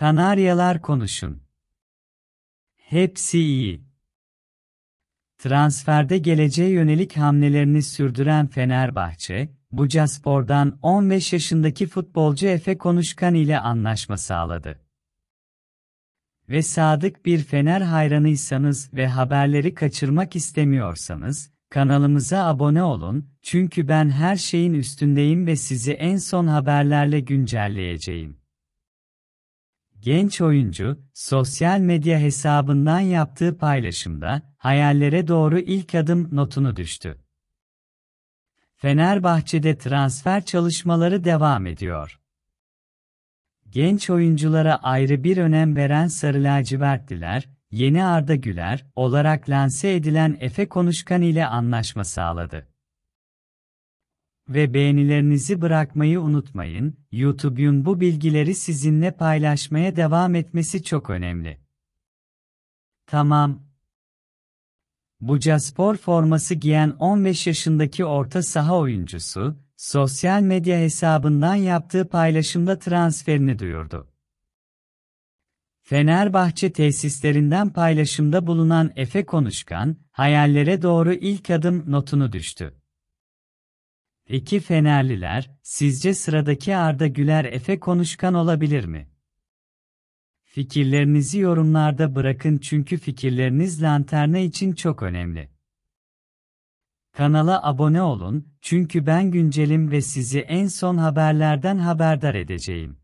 Kanaryalar konuşun. Hepsi iyi. Transferde geleceğe yönelik hamlelerini sürdüren Fenerbahçe, Buca 15 yaşındaki futbolcu Efe Konuşkan ile anlaşma sağladı. Ve sadık bir Fener hayranıysanız ve haberleri kaçırmak istemiyorsanız, kanalımıza abone olun, çünkü ben her şeyin üstündeyim ve sizi en son haberlerle güncelleyeceğim. Genç oyuncu, sosyal medya hesabından yaptığı paylaşımda, hayallere doğru ilk adım notunu düştü. Fenerbahçe'de transfer çalışmaları devam ediyor. Genç oyunculara ayrı bir önem veren Sarı Lacivertliler, yeni Arda Güler olarak lanse edilen Efe Konuşkan ile anlaşma sağladı ve beğenilerinizi bırakmayı unutmayın. YouTube'un bu bilgileri sizinle paylaşmaya devam etmesi çok önemli. Tamam. Buca spor forması giyen 15 yaşındaki orta saha oyuncusu, sosyal medya hesabından yaptığı paylaşımda transferini duyurdu. Fenerbahçe tesislerinden paylaşımda bulunan Efe Konuşkan, hayallere doğru ilk adım notunu düştü. İki Fenerliler, sizce sıradaki Arda Güler Efe konuşkan olabilir mi? Fikirlerinizi yorumlarda bırakın çünkü fikirleriniz lanterna için çok önemli. Kanala abone olun çünkü ben güncelim ve sizi en son haberlerden haberdar edeceğim.